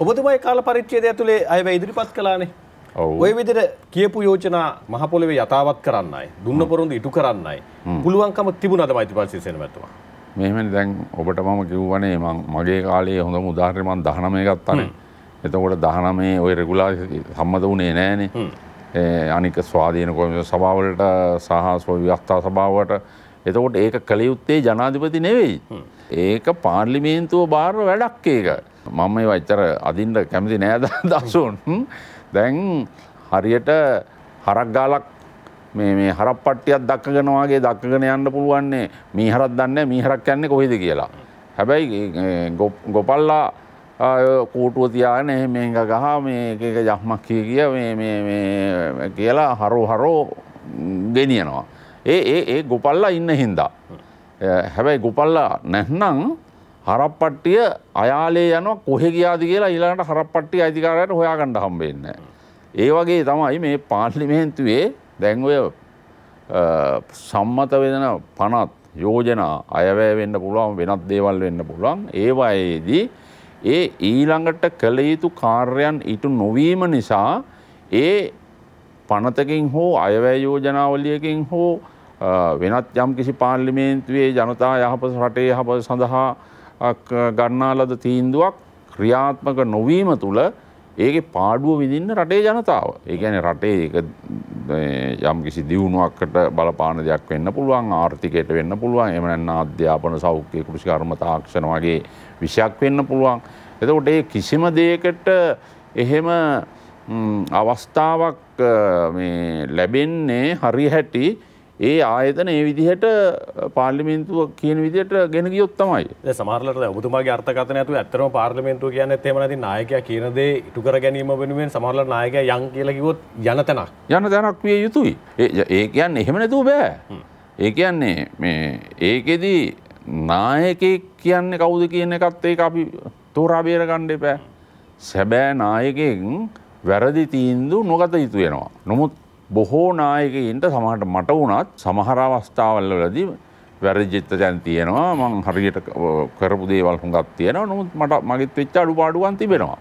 ඔබතුමයි කාල පරිච්චේදය තුළේ අයව ඉදිරිපත් කලානේ ඔය විදිර කියපු යෝජනා මහපොලවේ යථාවත් කරන්නයි දුන්න පොරුන්ද ඉටු කරන්නයි පුළුවන්කම තිබුණද මයිතිපල්සිසෙන ඇතුවා මෙහමනි දැන් ඔබට මම කිව්වනේ මගේ කාලේ හොඳ උදාහරමන් දහනමය ගත්තනේ එතකොට දහනමේ ඔය රෙගුලා සම්මත වනේ නෑනේ අනික ස්වාධීන කොම සභාවලට සහ ස්ව ව්‍යක්තා සභාවට එතකොට ඒක කළ යුත්තේ ජනාධිපති නෙවෙයි. ඒක පාර්ලිමේන්තුව බාර වැඩක් ඒක. මම වච්චර අදින්ට කැමති නෑද දසුන් දැන් හරියට හරක් ගාලක් මේ හරප්පට්ටියත් දක්කගෙනවාගේ දක්කගෙන යන්න පුළුවන්නේ මී හරත් දන්න මී හරක් යන්නේ කොහෙද කියලා. හැබැයි ගොපල්ලා කූටුව තියාන එහෙ මේ ගහ මේක යහමක් කිය කිය කියලා හරෝ හරෝ ගෙනියනවා. ඒ ඒ ඒ ගොපල්ලා ඉන්න හින්දා. හැබැයි ගොපල්ලා නැත්නම් හරප්පට්ටිය අයාලේ යන කොහෙ ගියාද කියලා ඊළඟට හරප්පට්ටිය අයිතිකාරයට හොයාගන්න හම්බෙන්නේ ඒ වගේ තමයි මේ පාර්ලිමේන්තුවේ දැන් ඔය සම්මත වෙන පනත් යෝජනා අයවැය වෙන්න පුළුවන් වෙනත් දේවල් වෙන්න පුළුවන් ඒවායේදී ඒ ඊළඟට කළ යුතු කාර්යයන් ඉටු නොවීම නිසා ඒ පනතකින් හෝ අයවැය යෝජනාවලියකින් හෝ වෙනත් යම් කිසි පාර්ලිමේන්තුවේ ජනතා යහපත රටේ යහපත සඳහා ගන්නා ලද තීන්දුවක් ක්‍රියාත්මක නොවීම තුළ ඒකේ පාඩුව විඳින්න රටේ ජනතාව. ඒ කියන්නේ රටේ යම් කිසි දියුණුවකට බලපාන දෙයක් වෙන්න පුළුවන්, ආර්ථිකයට වෙන්න පුළුවන්, එහෙම නැත්නම් අධ්‍යාපන සෞඛ්‍ය කෘෂිකර්ම තාක්ෂණ වගේ විෂයක් වෙන්න පුළුවන්. එතකොට ඒ කිසිම දෙයකට එහෙම අවස්ථාවක් මේ ලැබෙන්නේ හරි හැටි ඒ ආයතන ඒ විදිහට පාර්ලිමෙන්තුව කියන විදිට ගෙන ගියොත් තමයි සමාරලට ඔබතුමාගේ අර්ථකතන ඇතු ඇත්තරම පාර්ලිමෙන්තුව කියන්න තෙමනති නායකයා කියනදේ ඉටුකර ගැනීම වෙනුවෙන් සමරල නායක යන් කියලකිවොත් යන තැනක් යන තැනක් විය යුතුයි ඒ කියන්න එහෙම නැතුව බෑ ඒ කියන්නේ මේ ඒකෙදී නායකෙක් කියන්නේ කවුද කියන එකත් ඒක අපි තෝරා බේර ගණ්ඩ එපෑ සැබෑ නායකෙන් වැරදි තීන්දු නොගත යුතු වෙනවා. නොමුත් බොහෝ නායකයින්ට සමහට මට වුණත් සමහර අවස්ථාවල්ලදී වැරජිත්ත ජැන් තියෙනවා මං හරියට කරපු දේවල් හුඟක් තියෙනවා නොත් මට මගත් වෙච්ච අඩු පාඩුවන් තිබෙනවා.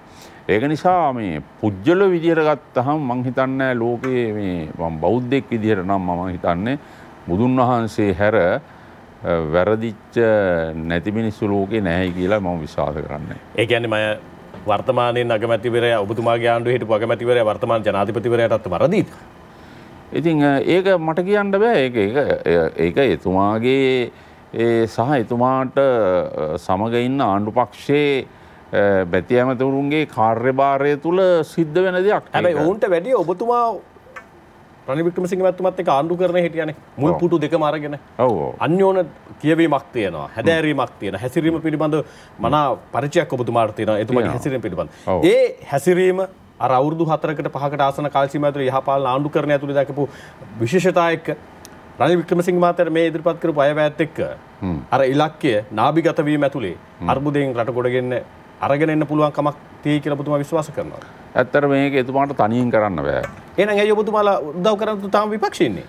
ඒක නිසා මේ පුද්ජල විදිහට ගත්තහම් මං හිතන්නෑ ලෝකයේ මේ බෞද්ධෙක් විදිහට නම් මම හිතන්නේ බුදුන් වහන්සේ හැර වැරදිච්ච නැති මිනිස්සු ලෝකේ නැහැ කියලා මම විශ්වාස කරන්නේ. ඒ කියන්නේ මම වර්තමානයේ අගමැතිවරයා ඔබතුමාගේ ආණ්ඩුවේ හිටපු අගමැතිවරයා වර්තමාන ජනාධිපතිවරයාටත් වරදිත් ඉතින් ඒක මට කියන්න බෑ ඒක එතුමාගේ සහ එතුමාට සමග ඉන්න ආණ්ඩුපක්ෂයේ බැති ඇමතුරුන්ගේ කාර්යභාරය තුළ සිද්ධ වෙන දෙයක් ඇැයි ඔවුන්ට වැඩිය ඔබතුමා ප්‍රනිික්ම සිංහත්තුමත් එක ආණ්ඩු කරන හිටියන මුල් පුටු දෙක මාරගෙන අන්‍යෝන කියවීමක් තියෙනවා හැදෑරීමක් තියෙන හැසිරීම පිළිබඳ මනා පරිචයක් ඔබතුමාර්තියන එතුමගේ හැසිරීම පිළිබඳ ඒ හැසිරීම අර අවුරුදු හතරකට පහකට ආසන කාලසීමාව ඇතුළේ යහපාලන ආණ්ඩුකරණය ඇතුළේ දක්වපු විශේෂතා එක්ක රනිල් වික්‍රමසිංහ මහත්තයා මේ ඉදිරිපත් කරපු අයවැයත් එක්ක අර ඉලක්කය නාභිගත වීම ඇතුළේ අර්බුදයෙන් රට ගොඩගෙන්න අරගෙන එන්න පුළුවන් කමක් තියෙයි කියලා ඔබතුමා විශ්වාස කරනවා. ඇත්තට මේක එතුමාට තනියෙන් කරන්න බෑ. එහෙනම් ඇයි ඔබතුමාලා උදව් කරන්න තාම විපක්ෂේ ඉන්නේ?